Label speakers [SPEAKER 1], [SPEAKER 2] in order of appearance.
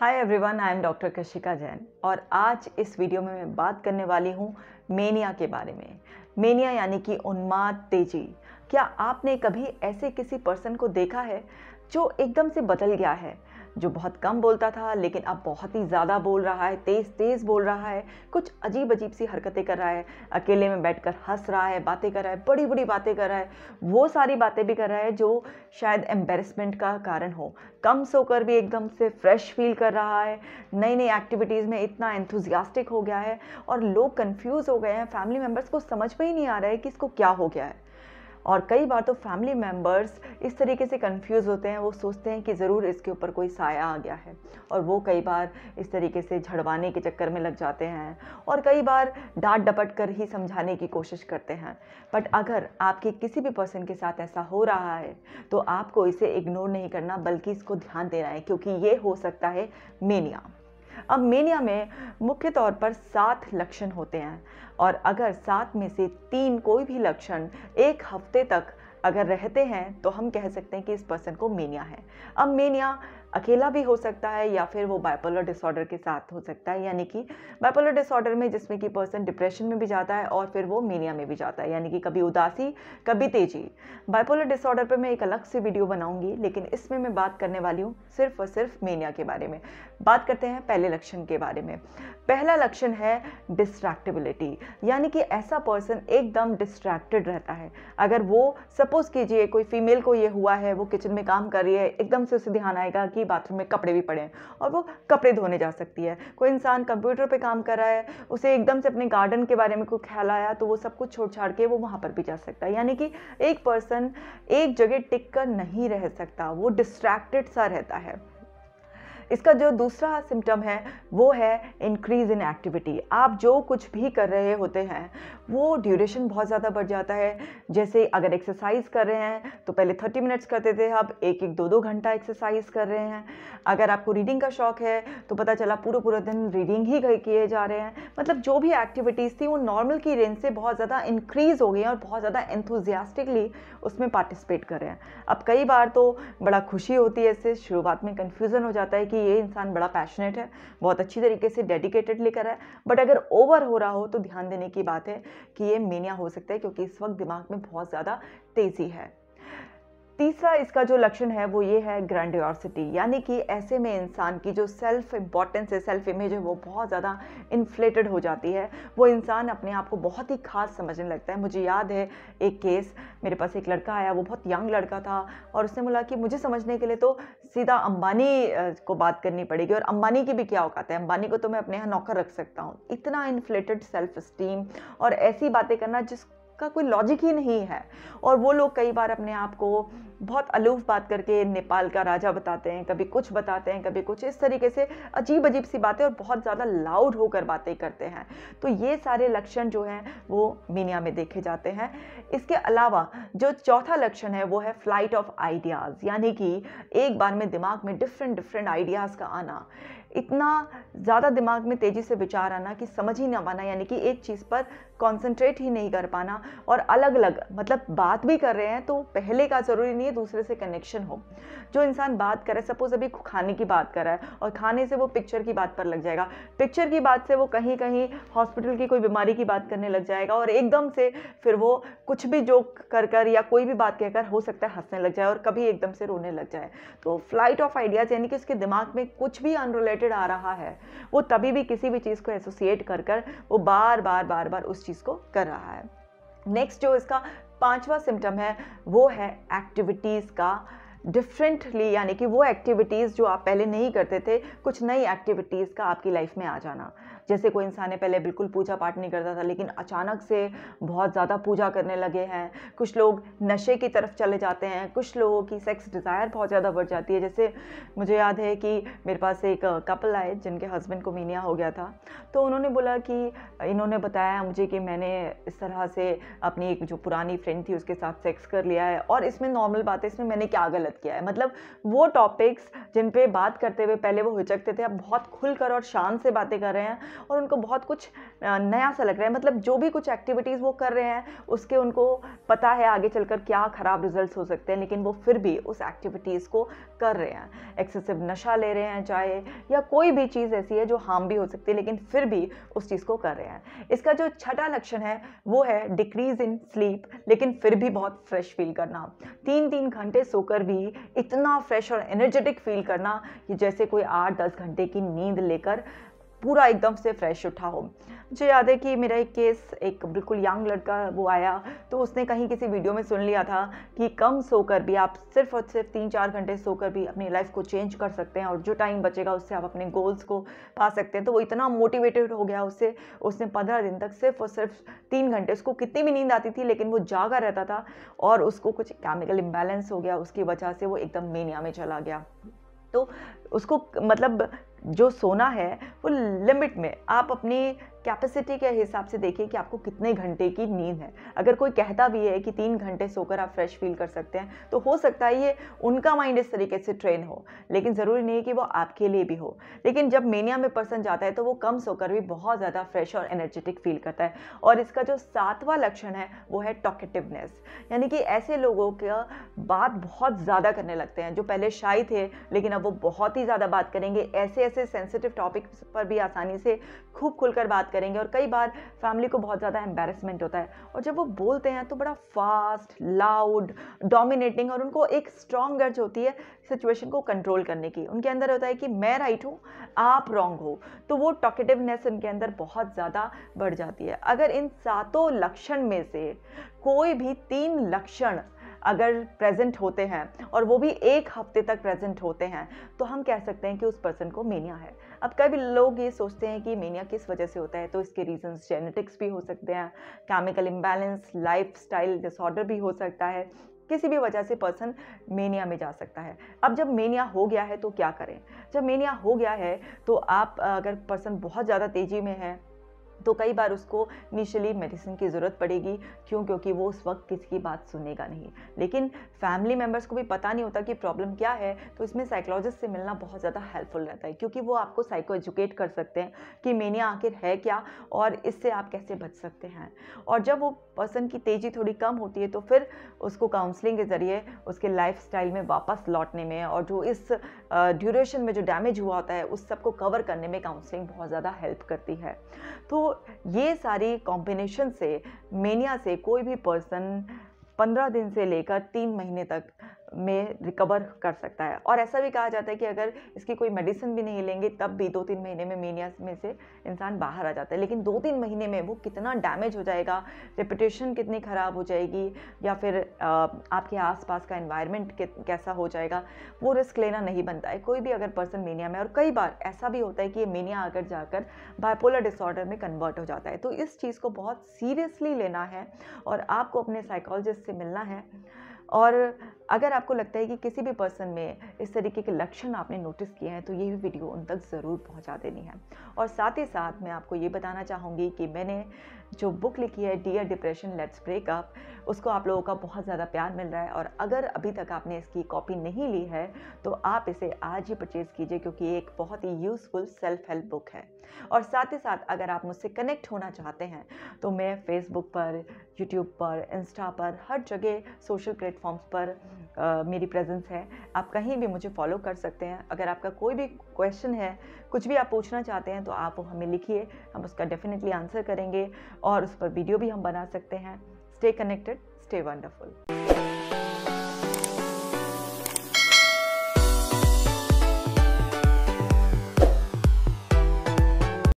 [SPEAKER 1] hi everyone I am doctor Kashika Jain और आज इस वीडियो में मैं बात करने वाली हूँ मेनिया के बारे में मेनिया यानी कि उन्माद तेजी क्या आपने कभी ऐसे किसी पर्सन को देखा है जो एकदम से बदल गया है जो बहुत कम बोलता था लेकिन अब बहुत ही ज़्यादा बोल रहा है तेज़ तेज़ बोल रहा है कुछ अजीब अजीब सी हरकतें कर रहा है अकेले में बैठकर हंस रहा है बातें कर रहा है बड़ी बड़ी बातें कर रहा है वो सारी बातें भी कर रहा है जो शायद एम्बेरसमेंट का कारण हो कम सोकर भी एकदम से फ्रेश फील कर रहा है नई नई एक्टिविटीज़ में इतना एंथुजियास्टिक हो गया है और लोग कन्फ्यूज़ हो गए हैं फैमिली मेम्बर्स को समझ में ही नहीं आ रहा है कि इसको क्या हो गया है और कई बार तो फैमिली मेम्बर्स इस तरीके से कंफ्यूज होते हैं वो सोचते हैं कि ज़रूर इसके ऊपर कोई साया आ गया है और वो कई बार इस तरीके से झड़वाने के चक्कर में लग जाते हैं और कई बार डांट डपट कर ही समझाने की कोशिश करते हैं बट अगर आपके किसी भी पर्सन के साथ ऐसा हो रहा है तो आपको इसे इग्नोर नहीं करना बल्कि इसको ध्यान देना है क्योंकि ये हो सकता है मेनिया मेनिया में मुख्य तौर पर सात लक्षण होते हैं और अगर सात में से तीन कोई भी लक्षण एक हफ्ते तक अगर रहते हैं तो हम कह सकते हैं कि इस पर्सन को मेनिया है अब मेनिया अकेला भी हो सकता है या फिर वो बाइपोलर डिसऑर्डर के साथ हो सकता है यानी कि बाइपोलर डिसऑर्डर में जिसमें कि पर्सन डिप्रेशन में भी जाता है और फिर वो मीनिया में भी जाता है यानी कि कभी उदासी कभी तेजी बाइपोलर डिसऑर्डर पर मैं एक अलग से वीडियो बनाऊंगी लेकिन इसमें मैं बात करने वाली हूँ सिर्फ और सिर्फ मीनिया के बारे में बात करते हैं पहले लक्षण के बारे में पहला लक्षण है डिस्ट्रैक्टिबिलिटी यानी कि ऐसा पर्सन एकदम डिस्ट्रैक्टेड रहता है अगर वो सपोज़ कीजिए कोई फीमेल को ये हुआ है वो किचन में काम कर रही है एकदम से उसे ध्यान आएगा कि कि बाथरूम में कपड़े भी पड़े हैं और वो कपड़े धोने जा सकती है कोई इंसान कंप्यूटर पर काम कर रहा है उसे एकदम से अपने गार्डन के बारे में कोई ख्याल आया तो वो सब कुछ छोड़ छाड़ के वो वहाँ पर भी जा सकता है यानी कि एक पर्सन एक जगह टिक कर नहीं रह सकता वो डिस्ट्रैक्टेड सा रहता है इसका जो दूसरा सिम्टम है वो है इंक्रीज़ इन एक्टिविटी आप जो कुछ भी कर रहे होते हैं वो ड्यूरेशन बहुत ज़्यादा बढ़ जाता है जैसे अगर एक्सरसाइज कर रहे हैं तो पहले थर्टी मिनट्स करते थे अब एक एक दो दो घंटा एक्सरसाइज कर रहे हैं अगर आपको रीडिंग का शौक़ है तो पता चला पूरा पूरा दिन रीडिंग ही किए जा रहे हैं मतलब जो भी एक्टिविटीज़ थी वो नॉर्मल की रेंज से बहुत ज़्यादा इंक्रीज़ हो गई हैं और बहुत ज़्यादा एंथुजियास्टिकली उसमें पार्टिसिपेट कर रहे हैं अब कई बार तो बड़ा खुशी होती है इससे शुरुआत में कन्फ्यूज़न हो जाता है कि कि ये इंसान बड़ा पैशनेट है बहुत अच्छी तरीके से डेडिकेटेड लेकर है बट अगर ओवर हो रहा हो तो ध्यान देने की बात है कि ये मीनिया हो सकता है क्योंकि इस वक्त दिमाग में बहुत ज़्यादा तेज़ी है तीसरा इसका जो लक्षण है वो ये है ग्रैंडियोसिटी यानी कि ऐसे में इंसान की जो सेल्फ इम्पॉर्टेंस है सेल्फ इमेज है वो बहुत ज़्यादा इन्फ्लेटेड हो जाती है वो इंसान अपने आप को बहुत ही खास समझने लगता है मुझे याद है एक केस मेरे पास एक लड़का आया वो बहुत यंग लड़का था और उसने बोला कि मुझे समझने के लिए तो सीधा अंबानी को बात करनी पड़ेगी और अंबानी की भी क्या औकात है अंबानी को तो मैं अपने यहाँ नौकर रख सकता हूँ इतना इन्फ्लेटेड सेल्फ इस्टीम और ऐसी बातें करना जिस का कोई लॉजिक ही नहीं है और वो लोग कई बार अपने आप को बहुत अलूफ बात करके नेपाल का राजा बताते हैं कभी कुछ बताते हैं कभी कुछ इस तरीके से अजीब अजीब सी बातें और बहुत ज़्यादा लाउड होकर बातें करते हैं तो ये सारे लक्षण जो हैं वो मीनिया में देखे जाते हैं इसके अलावा जो चौथा लक्षण है वो है फ्लाइट ऑफ आइडियाज़ यानी कि एक बार में दिमाग में डिफरेंट डिफरेंट आइडियाज़ का आना इतना ज़्यादा दिमाग में तेज़ी से विचार आना कि समझ ही ना पाना यानी कि एक चीज़ पर कंसंट्रेट ही नहीं कर पाना और अलग अलग मतलब बात भी कर रहे हैं तो पहले का ज़रूरी नहीं है दूसरे से कनेक्शन हो जो इंसान बात करे सपोज़ अभी खाने की बात कर रहा है और खाने से वो पिक्चर की बात पर लग जाएगा पिक्चर की बात से वो कहीं कहीं हॉस्पिटल की कोई बीमारी की बात करने लग जाएगा और एकदम से फिर वो कुछ भी जोक कर कर या कोई भी बात कहकर हो सकता है हंसने लग जाए और कभी एकदम से रोने लग जाए तो फ्लाइट ऑफ आइडियाज़ यानी कि उसके दिमाग में कुछ भी अनरिलेटेड आ रहा है वो तभी भी किसी भी चीज़ को एसोसिएट कर कर वो बार बार बार बार उस चीज़ को कर रहा है नेक्स्ट जो इसका पांचवा सिम्टम है वो है एक्टिविटीज़ का डिफरेंटली यानी कि वो एक्टिविटीज़ जो आप पहले नहीं करते थे कुछ नई एक्टिविटीज़ का आपकी लाइफ में आ जाना जैसे कोई इंसान है पहले बिल्कुल पूजा पाठ नहीं करता था लेकिन अचानक से बहुत ज़्यादा पूजा करने लगे हैं कुछ लोग नशे की तरफ चले जाते हैं कुछ लोगों की सेक्स डिज़ायर बहुत ज़्यादा बढ़ जाती है जैसे मुझे याद है कि मेरे पास एक कपल आए जिनके हस्बैंड को मीनिया हो गया था तो उन्होंने बोला कि इन्होंने बताया मुझे कि मैंने इस तरह से अपनी एक जो पुरानी फ्रेंड थी उसके साथ सेक्स कर लिया है और इसमें नॉर्मल बात है इसमें मैंने क्या गलत गलत किया है मतलब वो टॉपिक्स जिन पे बात करते हुए पहले वो हिचकते थे अब बहुत खुलकर और शान से बातें कर रहे हैं और उनको बहुत कुछ नया सा लग रहा है मतलब जो भी कुछ एक्टिविटीज़ वो कर रहे हैं उसके उनको पता है आगे चलकर क्या ख़राब रिजल्ट हो सकते हैं लेकिन वो फिर भी उस एक्टिविटीज़ को कर रहे हैं एक्सेसिव नशा ले रहे हैं चाहे या कोई भी चीज़ ऐसी है जो हार्म भी हो सकती है लेकिन फिर भी उस चीज़ को कर रहे हैं इसका जो छठा लक्षण है वो है डिक्रीज इन स्लीप लेकिन फिर भी बहुत फ्रेश फील करना तीन तीन घंटे सोकर भी भी इतना फ्रेश और एनर्जेटिक फील करना कि जैसे कोई आठ दस घंटे की नींद लेकर पूरा एकदम से फ्रेश उठा हो मुझे याद है कि मेरा एक केस एक बिल्कुल यंग लड़का वो आया तो उसने कहीं किसी वीडियो में सुन लिया था कि कम सोकर भी आप सिर्फ और सिर्फ तीन चार घंटे सोकर भी अपनी लाइफ को चेंज कर सकते हैं और जो टाइम बचेगा उससे आप अपने गोल्स को पा सकते हैं तो वो इतना मोटिवेटेड हो गया उससे उसने पंद्रह दिन तक सिर्फ और सिर्फ तीन घंटे उसको कितनी भी नींद आती थी लेकिन वो जागा रहता था और उसको कुछ केमिकल इम्बैलेंस हो गया उसकी वजह से वो एकदम मेनिया में चला गया तो उसको मतलब जो सोना है वो लिमिट में आप अपनी कैपेसिटी के हिसाब से देखिए कि आपको कितने घंटे की नींद है अगर कोई कहता भी है कि तीन घंटे सोकर आप फ्रेश फील कर सकते हैं तो हो सकता है ये उनका माइंड इस तरीके से ट्रेन हो लेकिन ज़रूरी नहीं है कि वो आपके लिए भी हो लेकिन जब मेनिया में पर्सन जाता है तो वो कम सोकर भी बहुत ज़्यादा फ्रेश और एनर्जेटिक फील करता है और इसका जो सातवां लक्षण है वो है टॉकेटिवनेस यानी कि ऐसे लोगों का बात बहुत ज़्यादा करने लगते हैं जो पहले शाही थे लेकिन अब वो बहुत ही ज़्यादा बात करेंगे ऐसे ऐसे सेंसिटिव टॉपिक पर भी आसानी से खूब खुलकर बात करें करेंगे और कई बार फैमिली को बहुत ज़्यादा एम्बेरसमेंट होता है और जब वो बोलते हैं तो बड़ा फास्ट लाउड डोमिनेटिंग और उनको एक स्ट्रॉन्ग अर्ज होती है सिचुएशन को कंट्रोल करने की उनके अंदर होता है कि मैं राइट हूँ आप रॉन्ग हो तो वो टॉकेटिवनेस उनके अंदर बहुत ज़्यादा बढ़ जाती है अगर इन सातों लक्षण में से कोई भी तीन लक्षण अगर प्रेजेंट होते हैं और वो भी एक हफ्ते तक प्रेजेंट होते हैं तो हम कह सकते हैं कि उस पर्सन को मेनिया है अब कई लोग ये सोचते हैं कि मेनिया किस वजह से होता है तो इसके रीजंस जेनेटिक्स भी हो सकते हैं केमिकल इम्बैलेंस स्टाइल डिसऑर्डर भी हो सकता है किसी भी वजह से पर्सन मेनिया में जा सकता है अब जब मेनिया हो गया है तो क्या करें जब मेनिया हो गया है तो आप अगर पर्सन बहुत ज़्यादा तेज़ी में है तो कई बार उसको इनिशियली मेडिसिन की ज़रूरत पड़ेगी क्यों क्योंकि वो उस वक्त किसी की बात सुनेगा नहीं लेकिन फैमिली मेम्बर्स को भी पता नहीं होता कि प्रॉब्लम क्या है तो इसमें साइकोलॉजिस्ट से मिलना बहुत ज़्यादा हेल्पफुल रहता है क्योंकि वो आपको साइको एजुकेट कर सकते हैं कि मेनिया आखिर है क्या और इससे आप कैसे बच सकते हैं और जब वो पर्सन की तेज़ी थोड़ी कम होती है तो फिर उसको काउंसलिंग के ज़रिए उसके लाइफ में वापस लौटने में और जो इस ड्यूरेशन में जो डैमेज हुआ होता है उस सबको कवर करने में काउंसलिंग बहुत ज़्यादा हेल्प करती है तो ये सारी कॉम्बिनेशन से मेनिया से कोई भी पर्सन पंद्रह दिन से लेकर तीन महीने तक में रिकवर कर सकता है और ऐसा भी कहा जाता है कि अगर इसकी कोई मेडिसिन भी नहीं लेंगे तब भी दो तीन महीने में मीनिया में से इंसान बाहर आ जाता है लेकिन दो तीन महीने में वो कितना डैमेज हो जाएगा रेपुटेशन कितनी ख़राब हो जाएगी या फिर आपके आसपास का इन्वायरमेंट कैसा हो जाएगा वो रिस्क लेना नहीं बनता है कोई भी अगर पर्सन मीनिया में और कई बार ऐसा भी होता है कि ये मीनिया आकर जाकर बायपोलर डिसऑर्डर में कन्वर्ट हो जाता है तो इस चीज़ को बहुत सीरियसली लेना है और आपको अपने साइकोलॉजिस्ट से मिलना है और अगर आपको लगता है कि किसी भी पर्सन में इस तरीके के लक्षण आपने नोटिस किए हैं तो ये भी वीडियो उन तक ज़रूर पहुंचा देनी है और साथ ही साथ मैं आपको ये बताना चाहूँगी कि मैंने जो बुक लिखी है डियर डिप्रेशन लेट्स ब्रेकअप उसको आप लोगों का बहुत ज़्यादा प्यार मिल रहा है और अगर अभी तक आपने इसकी कॉपी नहीं ली है तो आप इसे आज ही परचेज़ कीजिए क्योंकि ये एक बहुत ही यूज़फुल सेल्फ हेल्प बुक है और साथ ही साथ अगर आप मुझसे कनेक्ट होना चाहते हैं तो मैं फेसबुक पर यूट्यूब पर इंस्टा पर हर जगह सोशल प्लेटफॉर्म्स पर मेरी प्रेजेंस है आप कहीं भी मुझे फॉलो कर सकते हैं अगर आपका कोई भी क्वेश्चन है कुछ भी आप पूछना चाहते हैं तो आप हमें लिखिए हम उसका डेफिनेटली आंसर करेंगे और उस पर वीडियो भी हम बना सकते हैं स्टे कनेक्टेड स्टे वंडरफुल